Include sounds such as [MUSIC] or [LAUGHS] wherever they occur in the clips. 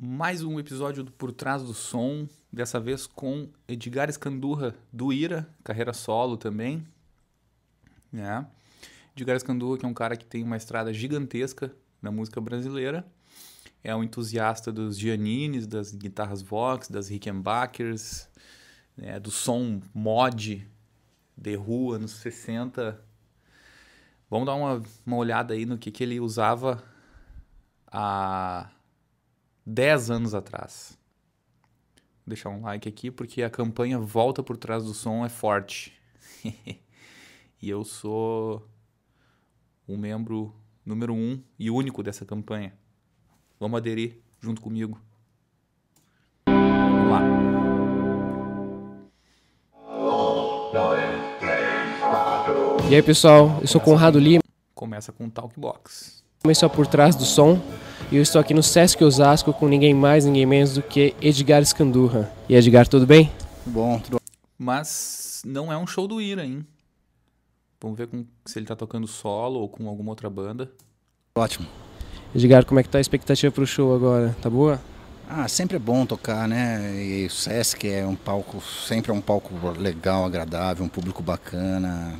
Mais um episódio do Por Trás do Som, dessa vez com Edgar Escandurra do Ira, carreira solo também. né Edgar Escandurra, que é um cara que tem uma estrada gigantesca na música brasileira. É um entusiasta dos Giannines, das guitarras Vox, das Rickenbackers, é, do som mod de rua, anos 60. Vamos dar uma, uma olhada aí no que, que ele usava a 10 anos atrás. Vou deixar um like aqui porque a campanha Volta por Trás do Som é forte. [LAUGHS] e eu sou o um membro número um e único dessa campanha. Vamos aderir junto comigo. Vamos lá. e aí pessoal, eu sou Começa Conrado com... Lima. Começa com Talkbox. Começou por trás do som e eu estou aqui no Sesc Osasco com ninguém mais, ninguém menos do que Edgar Escandurra. E Edgar, tudo bem? Bom, tudo Mas não é um show do Ira, hein? Vamos ver com, se ele está tocando solo ou com alguma outra banda. Ótimo. Edgar, como é que tá a expectativa para o show agora? Tá boa? Ah, sempre é bom tocar, né? E o Sesc é um palco, sempre é um palco legal, agradável, um público bacana.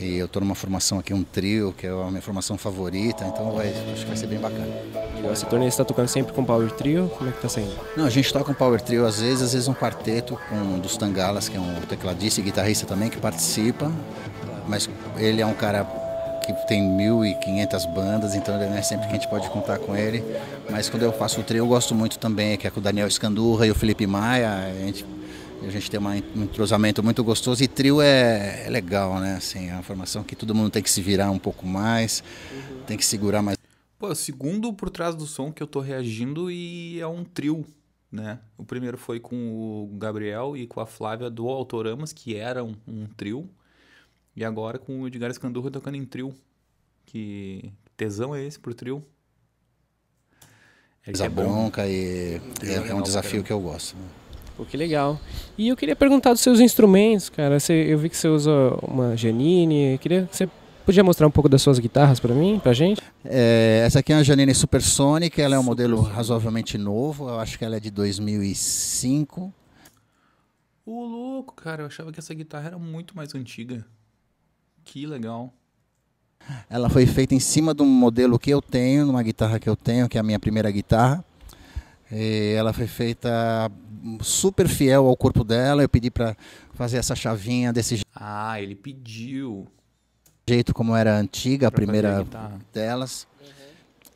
E eu estou numa formação aqui, um trio, que é a minha formação favorita, então vai, acho que vai ser bem bacana. você turnê está tocando sempre com Power Trio? Como é que está sendo Não, a gente toca um Power Trio às vezes, às vezes um quarteto com um dos Tangalas, que é um tecladista e guitarrista também, que participa, mas ele é um cara que tem 1.500 bandas, então não é sempre que a gente pode contar com ele. Mas quando eu faço o trio, eu gosto muito também, que é com o Daniel Escandurra e o Felipe Maia. A gente a gente tem uma, um entrosamento muito gostoso e trio é, é, legal, né? Assim, é uma formação que todo mundo tem que se virar um pouco mais, uhum. tem que segurar mais. Pô, é o segundo por trás do som que eu tô reagindo e é um trio, né? O primeiro foi com o Gabriel e com a Flávia do Autoramas, que era um, um trio. E agora com o Edgar Escandurra tocando em trio. Que tesão é esse pro é é trio? É, é bronca e é, é um desafio que eu gosto. Né? Pô, que legal. E eu queria perguntar dos seus instrumentos, cara. Você, eu vi que você usa uma Janine. Eu queria você podia mostrar um pouco das suas guitarras para mim, pra gente? É, essa aqui é uma Janine Supersonic. Ela é um Super modelo Sonic. razoavelmente novo. Eu acho que ela é de 2005. Ô, louco, cara. Eu achava que essa guitarra era muito mais antiga. Que legal. Ela foi feita em cima de um modelo que eu tenho, numa guitarra que eu tenho, que é a minha primeira guitarra. E ela foi feita super fiel ao corpo dela. Eu pedi para fazer essa chavinha desse jeito. Ah, ele pediu. Jeito como era a antiga, a primeira delas. Uhum.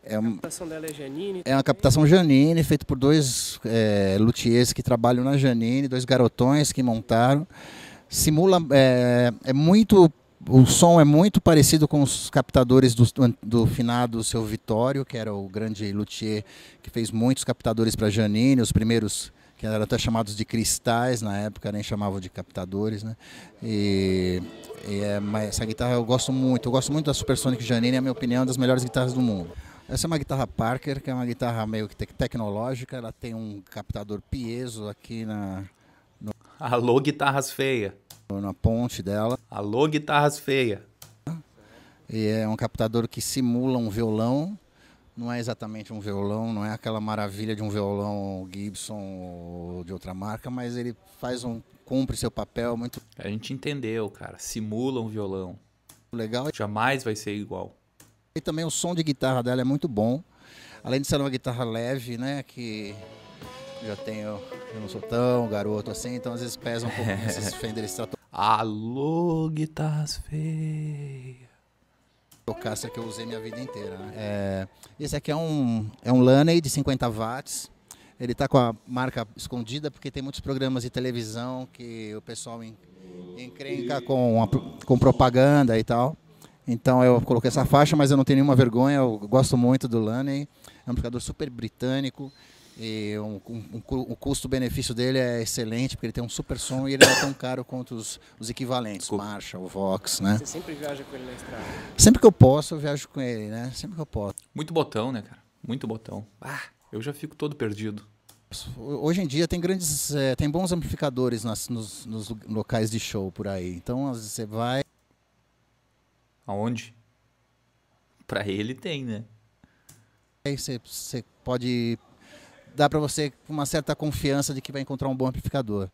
É uma, a captação dela é Janine? É uma captação Janine, feita por dois é, luthiers que trabalham na Janine, dois garotões que montaram. Simula. É, é muito. O som é muito parecido com os captadores do, do finado seu Vitório, que era o grande luthier que fez muitos captadores para Janine, os primeiros que eram até chamados de cristais na época, nem chamavam de captadores, né? E, e é, essa guitarra eu gosto muito, eu gosto muito da Supersonic Janine, é minha opinião, é uma das melhores guitarras do mundo. Essa é uma guitarra Parker, que é uma guitarra meio que tecnológica, ela tem um captador piezo aqui na... No... Alô, guitarras feia! Na ponte dela. Alô, guitarras feia! E é um captador que simula um violão não é exatamente um violão, não é aquela maravilha de um violão Gibson ou de outra marca, mas ele faz um cumpre seu papel muito. A gente entendeu, cara. Simula um violão. Legal. Jamais vai ser igual. E também o som de guitarra dela é muito bom. Além de ser uma guitarra leve, né, que já tenho, eu não sou tão garoto assim, então às vezes pesa um pouco [LAUGHS] esses Fender Stratocaster. Alô, guitarras feias. Tocássio que eu usei minha vida inteira. Né? É, esse aqui é um, é um Laney de 50 watts. Ele está com a marca escondida porque tem muitos programas de televisão que o pessoal encrenca com, a, com propaganda e tal. Então eu coloquei essa faixa, mas eu não tenho nenhuma vergonha. Eu gosto muito do Laney. É um amplificador super britânico. E um, um, um, o custo-benefício dele é excelente, porque ele tem um super som e ele não é tão caro quanto os, os equivalentes, o Marcha, o Vox, né? Você sempre viaja com ele na estrada? Sempre que eu posso, eu viajo com ele, né? Sempre que eu posso. Muito botão, né, cara? Muito botão. Ah, eu já fico todo perdido. Hoje em dia tem grandes, é, tem bons amplificadores nas, nos, nos locais de show por aí. Então você vai. Aonde? Pra ele tem, né? Aí você pode dá para você uma certa confiança de que vai encontrar um bom amplificador.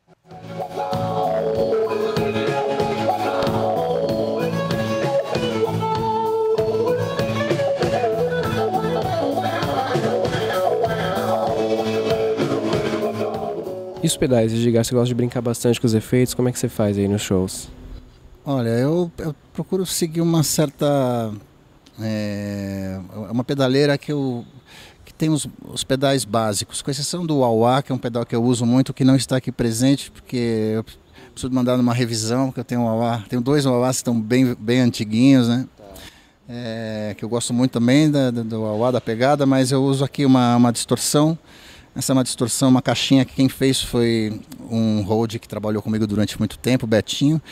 E os pedais, Edgar, você gosta de brincar bastante com os efeitos, como é que você faz aí nos shows? Olha, eu, eu procuro seguir uma certa. É, uma pedaleira que eu tem os, os, pedais básicos, com exceção do Auá, que é um pedal que eu uso muito, que não está aqui presente, porque eu preciso mandar numa revisão, que eu tenho um Auá, tenho dois Auás que estão bem, bem antiguinhos, né? É, que eu gosto muito também da, do Auá, da pegada, mas eu uso aqui uma, uma distorção. Essa é uma distorção, uma caixinha que quem fez foi um road que trabalhou comigo durante muito tempo, Betinho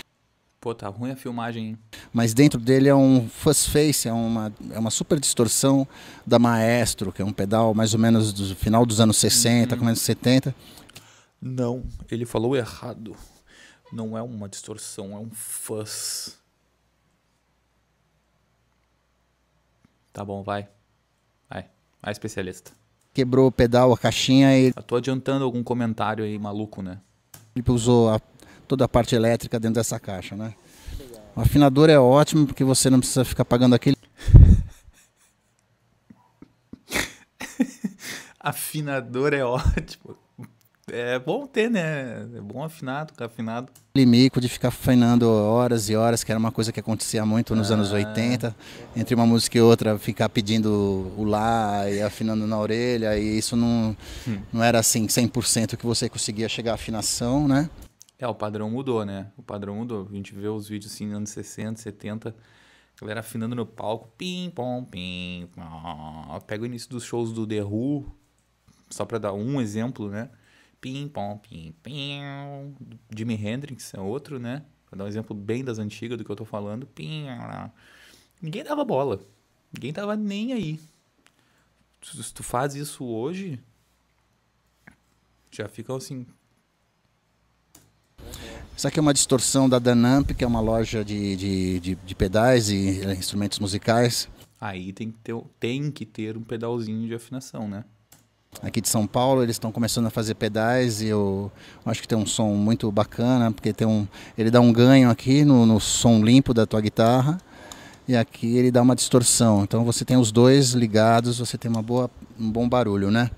pô, tá ruim a filmagem. Mas dentro dele é um fuzz face, é uma, é uma super distorção da Maestro, que é um pedal mais ou menos do final dos anos 60, uhum. começo dos 70. Não, ele falou errado. Não é uma distorção, é um fuzz. Tá bom, vai. Vai. Vai, especialista. Quebrou o pedal, a caixinha e. Eu tô adiantando algum comentário aí maluco, né? Ele usou a toda a parte elétrica dentro dessa caixa, né? O afinador é ótimo porque você não precisa ficar pagando aquele. [LAUGHS] afinador é ótimo. É bom ter, né? É bom afinado, ficar afinado. Limico de ficar afinando horas e horas, que era uma coisa que acontecia muito nos ah. anos 80. Entre uma música e outra, ficar pedindo o lá e afinando na orelha. E isso não, hum. não era assim 100% que você conseguia chegar à afinação, né? É, o padrão mudou, né? O padrão mudou. A gente vê os vídeos assim, anos 60, 70, a galera afinando no palco, pim, pom, pim, Pega o início dos shows do The Who, só pra dar um exemplo, né? Pim, pom, pim, pim. Jimi Hendrix é outro, né? Pra dar um exemplo bem das antigas do que eu tô falando. Pim, Ninguém dava bola. Ninguém tava nem aí. Se tu faz isso hoje, já ficam assim, isso aqui é uma distorção da Danamp, que é uma loja de, de, de, de pedais e eh, instrumentos musicais. Aí tem que, ter, tem que ter um pedalzinho de afinação, né? Aqui de São Paulo, eles estão começando a fazer pedais e eu, eu, acho que tem um som muito bacana, porque tem um, ele dá um ganho aqui no, no som limpo da tua guitarra e aqui ele dá uma distorção. Então você tem os dois ligados, você tem uma boa, um bom barulho, né?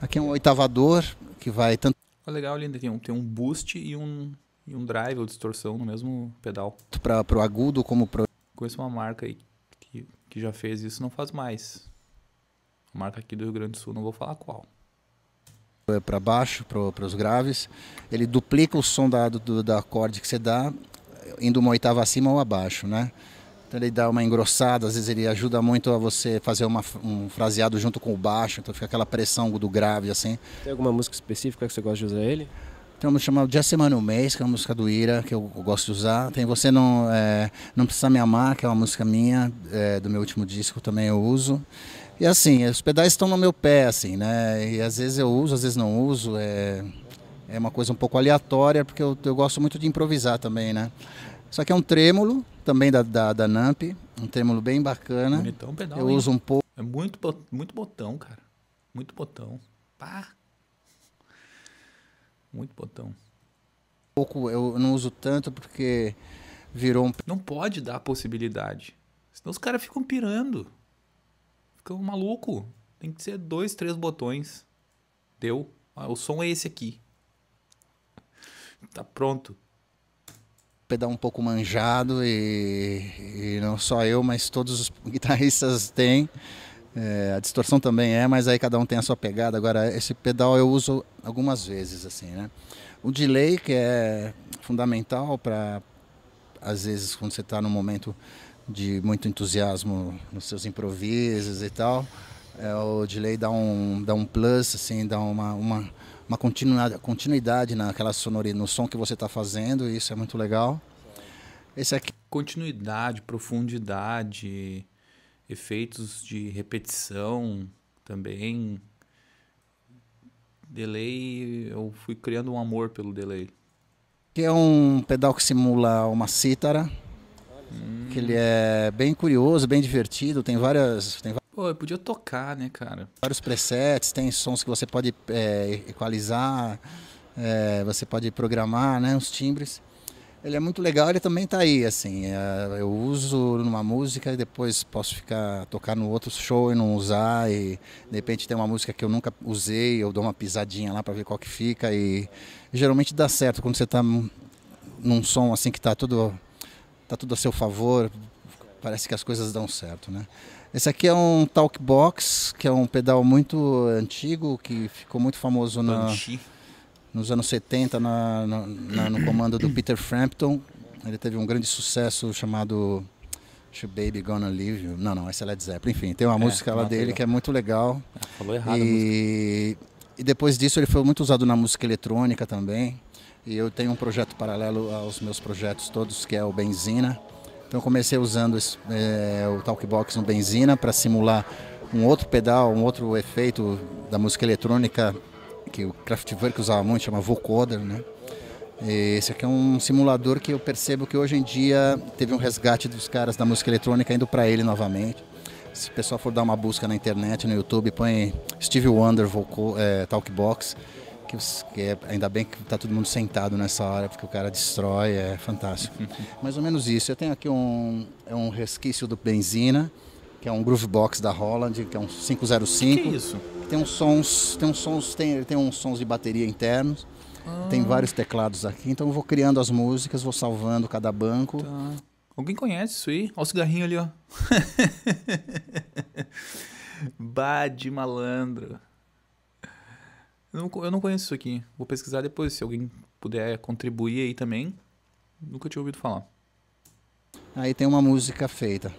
Aqui é um oitavador que vai tanto. legal, ali tem um, tem um boost e um e um drive ou distorção no mesmo pedal. Para o agudo como pro... Conheço uma marca aí que, que já fez isso não faz mais. marca aqui do Rio Grande do Sul, não vou falar qual. É para baixo, para os graves, ele duplica o som da, do, da acorde que você dá, indo uma oitava acima ou abaixo, né? Então ele dá uma engrossada, às vezes ele ajuda muito a você fazer uma, um fraseado junto com o baixo, então fica aquela pressão do grave assim. Tem alguma música específica que você gosta de usar ele? Tem uma música chamada Dia Semana no Mês, que é uma música do Ira, que eu, gosto de usar. Tem Você Não, é, não Precisa Me Amar, que é uma música minha, é, do meu último disco, também eu uso. E assim, os pedais estão no meu pé, assim, né? E às vezes eu uso, às vezes não uso. É, é uma coisa um pouco aleatória, porque eu, eu gosto muito de improvisar também, né? Só que é um trêmulo, também da, da, da NAMP, um trêmulo bem bacana. Bonitão pedal. Eu hein? uso um pouco. É muito, muito botão, cara. Muito botão. Pá! Muito botão. Pouco, eu não uso tanto porque virou um. Não pode dar possibilidade. Senão os caras ficam pirando. Ficam maluco. Tem que ser dois, três botões. Deu. Ah, o som é esse aqui. Tá pronto. Pedal um pouco manjado e, e não só eu, mas todos os guitarristas têm. É, a distorção também é, mas aí cada um tem a sua pegada. Agora, esse pedal eu uso algumas vezes, assim, né? O delay, que é fundamental para, às vezes, quando você está num momento de muito entusiasmo nos seus improvisos e tal, é, o delay dá um, dá um plus, assim, dá uma, uma, uma continuidade, continuidade naquela sonoridade, no som que você está fazendo, e isso é muito legal. Esse aqui... Continuidade, profundidade efeitos de repetição também. Delay, eu fui criando um amor pelo delay. Que é um pedal que simula uma cítara. Hum. Que ele é bem curioso, bem divertido, tem várias. Tem... Pô, eu podia tocar, né, cara? Vários presets, tem sons que você pode é, equalizar, é, você pode programar, né? Os timbres. Ele é muito legal, ele também está aí, assim. É, eu uso numa música e depois posso ficar tocar no outro show e não usar. E de repente tem uma música que eu nunca usei, eu dou uma pisadinha lá para ver qual que fica. E geralmente dá certo quando você está num som assim que está tudo, tá tudo a seu favor. Parece que as coisas dão certo, né? Esse aqui é um talk box que é um pedal muito antigo, que ficou muito famoso Banshee. na nos anos 70 na, na, no comando do Peter Frampton. Ele teve um grande sucesso chamado Baby Gonna Leave You. Não, não, essa é Led Zeppelin. Enfim, tem uma é, música lá dele que é muito legal. É, falou errado e... e depois disso ele foi muito usado na música eletrônica também. E eu tenho um projeto paralelo aos meus projetos todos, que é o Benzina. Então comecei usando esse, eh, é, o Talkbox no Benzina para simular um outro pedal, um outro efeito da música eletrônica que o Kraftwerk usava muito, chama vocoder, né? Esse aqui é um simulador que eu percebo que hoje em dia teve um resgate dos caras da música eletrônica indo para ele novamente. Se o pessoal for dar uma busca na internet, no YouTube, põe Steve Wonder vocal, é, Talkbox, que, que é, ainda bem que está todo mundo sentado nessa hora, porque o cara destrói, é fantástico. [LAUGHS] Mais ou menos isso. Eu tenho aqui um, é um resquício do Benzina, que é um groove box da Holland, que é um 505. Que, que é isso? Tem uns sons, tem uns sons, tem, tem uns sons de bateria internos. Ah. Tem vários teclados aqui, então eu vou criando as músicas, vou salvando cada banco. Tá. Alguém conhece isso aí? Olha o cigarrinho ali, ó. [LAUGHS] bah de malandro. Eu não, eu não conheço isso aqui. Vou pesquisar depois, se alguém puder contribuir aí também. Nunca tinha ouvido falar. Aí tem uma música feita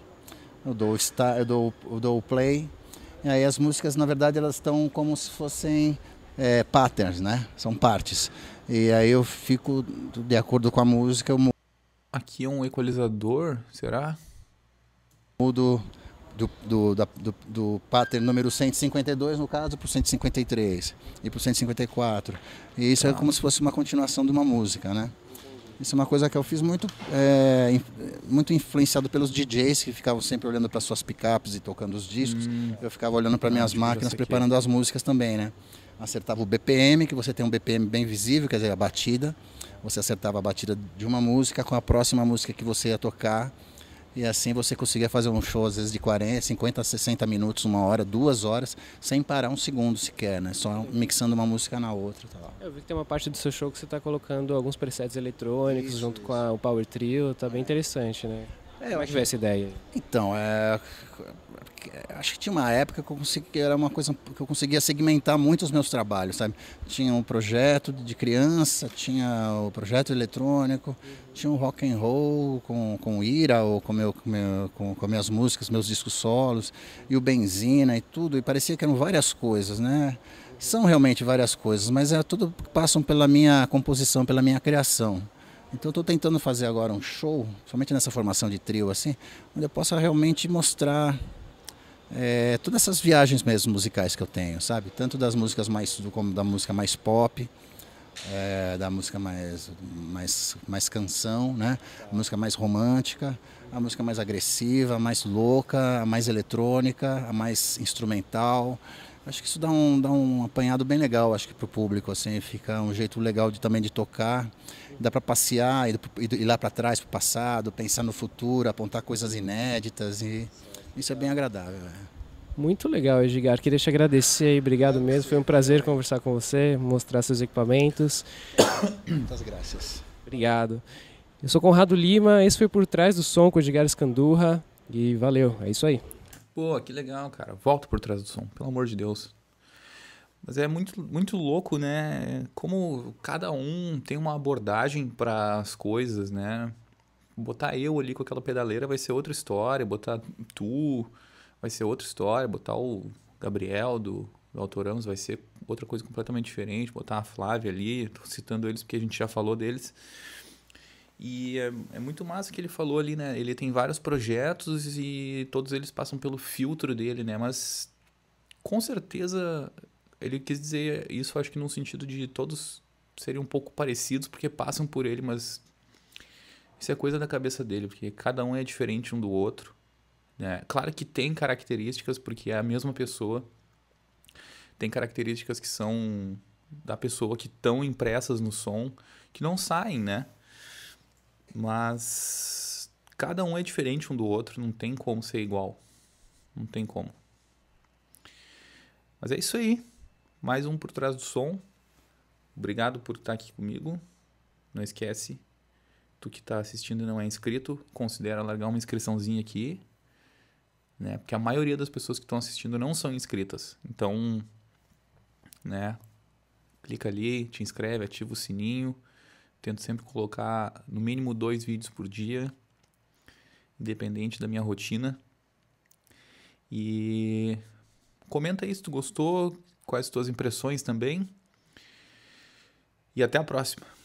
eu dou, star, eu dou, eu dou play. E aí as músicas, na verdade, elas estão como se fossem é, patterns, né? São partes. E aí eu fico de acordo com a música. Eu Aqui é um equalizador, será? Mudo do, do, da, do, do pattern número 152, no caso, para o 153 e para o 154. E isso é tá. como se fosse uma continuação de uma música, né? Isso é uma coisa que eu fiz muito, é, muito influenciado pelos DJs que ficavam sempre olhando para suas picapes e tocando os discos. Hum. Eu ficava olhando para ah, minhas máquinas, preparando as músicas também, né? Acertava o BPM, que você tem um BPM bem visível, quer dizer, a batida. Você acertava a batida de uma música com a próxima música que você ia tocar e assim você conseguia fazer um show, às vezes, de 40, 50, 60 minutos, uma hora, duas horas, sem parar um segundo sequer, né? Só mixando uma música na outra. Tá Eu vi que tem uma parte do seu show que você está colocando alguns presets eletrônicos isso, junto isso. com a, o Power Trio, tá bem interessante, né? É, Como é que veio essa ideia? Então, é, acho que tinha uma época que eu conseguia, era uma coisa que eu conseguia segmentar muito os meus trabalhos, sabe? Tinha um projeto de criança, tinha o projeto eletrônico, tinha um rock and roll com, com Ira ou com, meu, com, meu, com, com minhas músicas, meus discos solos e o Benzina e tudo, e parecia que eram várias coisas, né? São realmente várias coisas, mas é tudo passam pela minha composição, pela minha criação. Então estou tentando fazer agora um show, somente nessa formação de trio assim, onde eu possa realmente mostrar é, todas essas viagens mesmo musicais que eu tenho, sabe? Tanto das músicas mais como da música mais pop, é, da música mais, mais, mais canção, né? A música mais romântica, a música mais agressiva, mais louca, a mais eletrônica, a mais instrumental. Acho que isso dá um, dá um apanhado bem legal, acho que para o público, assim, fica um jeito legal de, também de tocar. Dá para passear, ir, ir lá para trás, para o passado, pensar no futuro, apontar coisas inéditas e isso é bem agradável. É. Muito legal, Edgar. Queria te agradecer aí, obrigado mesmo. Foi um prazer conversar com você, mostrar seus equipamentos. Muitas graças. Obrigado. Eu sou Conrado Lima, esse foi Por Trás do Som com o Edgar Escandurra e valeu, é isso aí pô, que legal, cara, volta por trás do som, pelo amor de Deus. Mas é muito, muito louco, né? Como cada um tem uma abordagem para as coisas, né? Botar eu ali com aquela pedaleira vai ser outra história, botar tu vai ser outra história, botar o Gabriel do, do Autoramos vai ser outra coisa completamente diferente, botar a Flávia ali, tô citando eles porque a gente já falou deles e é, é, muito massa que ele falou ali, né? Ele tem vários projetos e todos eles passam pelo filtro dele, né? Mas com certeza ele quis dizer isso, acho que num sentido de todos serem um pouco parecidos porque passam por ele, mas isso é coisa da cabeça dele, porque cada um é diferente um do outro. Né? Claro que tem características, porque é a mesma pessoa. Tem características que são da pessoa que estão impressas no som, que não saem, né? Mas cada um é diferente um do outro, não tem como ser igual. Não tem como. Mas é isso aí. Mais um por trás do som. Obrigado por estar aqui comigo. Não esquece, tu que está assistindo e não é inscrito, considera largar uma inscriçãozinha aqui, né? Porque a maioria das pessoas que estão assistindo não são inscritas. Então, né? Clica ali, te inscreve, ativa o sininho Tento sempre colocar no mínimo dois vídeos por dia, independente da minha rotina. E comenta aí se tu gostou, quais as tuas impressões também. E até a próxima.